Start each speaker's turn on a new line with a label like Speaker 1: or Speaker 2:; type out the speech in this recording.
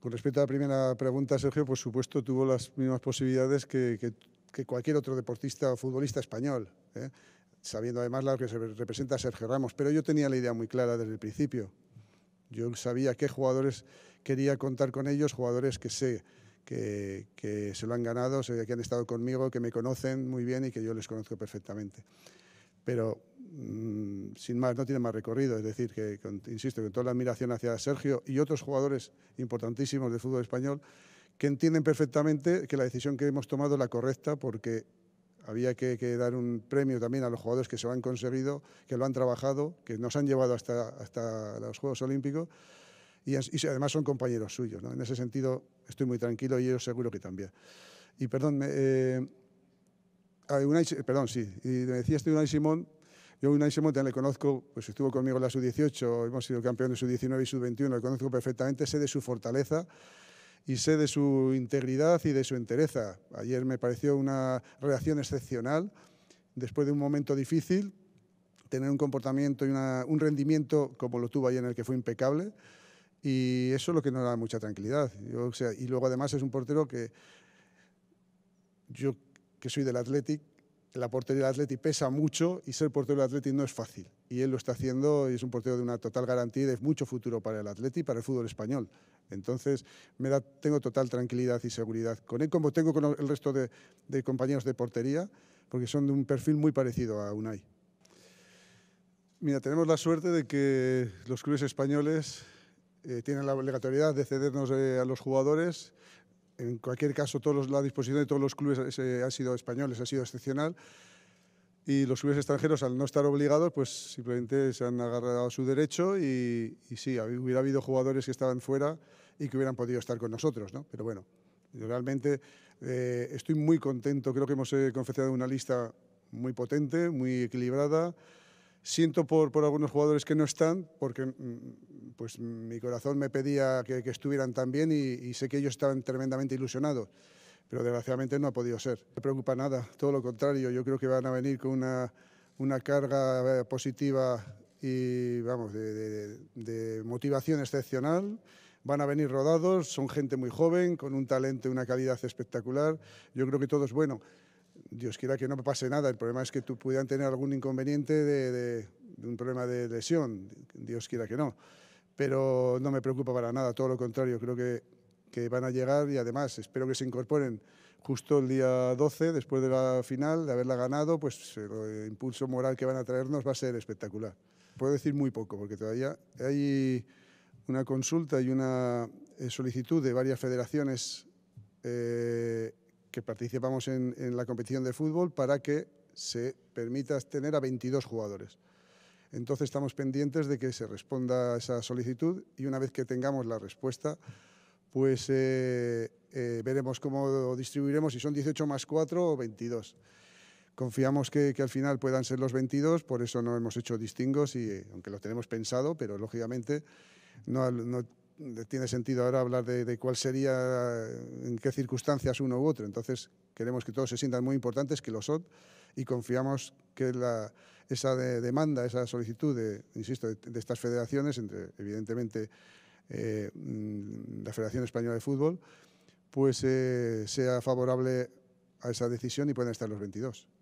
Speaker 1: Con respecto a la primera pregunta, Sergio, por supuesto tuvo las mismas posibilidades que, cualquier otro deportista o futbolista español, ¿eh? sabiendo además lo que representa Sergio Ramos. Pero yo tenía la idea muy clara desde el principio. Yo sabía qué jugadores quería contar con ellos, jugadores que sé que, que se lo han ganado, que han estado conmigo, que me conocen muy bien y que yo les conozco perfectamente pero mm, sin más, no tiene más recorrido. Es decir, que insisto, con toda la admiración hacia Sergio y otros jugadores importantísimos del fútbol español, que entienden perfectamente que la decisión que hemos tomado es la correcta porque había que, dar un premio también a los jugadores que se lo han conseguido, que lo han trabajado, que nos han llevado hasta, hasta los Juegos Olímpicos y, además son compañeros suyos. En ese sentido estoy muy tranquilo y yo seguro que también. Y perdón, eh, perdón, sí, y me decías de Unai Simón, yo Unai Simón también le conozco, pues estuvo conmigo en la sub-18, hemos sido campeones sub-19 y sub-21, le conozco perfectamente, sé de su fortaleza y sé de su integridad y de su entereza. Ayer me pareció una reacción excepcional, después de un momento difícil, tener un comportamiento y un rendimiento como lo tuvo ayer en el que fue impecable y eso es lo que nos da mucha tranquilidad. y luego además es un portero que yo soy del Athletic, la portería del Athletic pesa mucho y ser portero del Athletic no es fácil. Y él lo está haciendo y es un portero de una total garantía y de mucho futuro para el Athletic y para el fútbol español. Entonces, me tengo total tranquilidad y seguridad con él, como tengo con el resto de, compañeros de portería, porque son de un perfil muy parecido a Unai. Mira, tenemos la suerte de que los clubes españoles eh, tienen la obligatoriedad de cedernos eh, a los jugadores en cualquier caso, todos la disposición de todos los clubes eh, ha sido españoles, ha sido excepcional. Y los clubes extranjeros, al no estar obligados, pues simplemente se han agarrado a su derecho y, sí, hubiera habido jugadores que estaban fuera y que hubieran podido estar con nosotros, ¿no? Pero bueno, realmente eh, estoy muy contento. Creo que hemos eh, confeccionado una lista muy potente, muy equilibrada. Siento por, por algunos jugadores que no están, porque mm, pues mi corazón me pedía que, estuvieran tan bien y, sé que ellos estaban tremendamente ilusionados, pero desgraciadamente no ha podido ser. No me preocupa nada, todo lo contrario, yo creo que van a venir con una, carga eh, positiva y vamos, de, motivación excepcional van a venir rodados, son gente muy joven, con un talento y una calidad espectacular. Yo creo que todo es bueno. Dios quiera que no me pase nada. El problema es que tú pudieran tener algún inconveniente de un problema de lesión. Dios quiera que no pero no me preocupa para nada, todo lo contrario, creo que, van a llegar y además espero que se incorporen justo el día 12, después de la final, de haberla ganado, pues el eh, impulso moral que van a traernos va a ser espectacular. Puedo decir muy poco, porque todavía hay una consulta y una eh, solicitud de varias federaciones eh, que participamos en la competición de fútbol para que se permita tener a 22 jugadores. Entonces estamos pendientes de que se responda a esa solicitud y una vez que tengamos la respuesta, pues eh, eh, veremos cómo distribuiremos, si son 18 más 4 o 22. Confiamos que, al final puedan ser los 22, por eso no hemos hecho distingos, y, eh, aunque lo tenemos pensado, pero lógicamente no, tiene sentido ahora hablar de, de, cuál sería, en qué circunstancias uno u otro. Entonces, queremos que todos se sientan muy importantes, que lo son, y confiamos que la, esa demanda, esa solicitud, de, insisto, de, estas federaciones, entre evidentemente eh, mm, la Federación Española de Fútbol, pues eh, sea favorable a esa decisión y puedan estar los 22.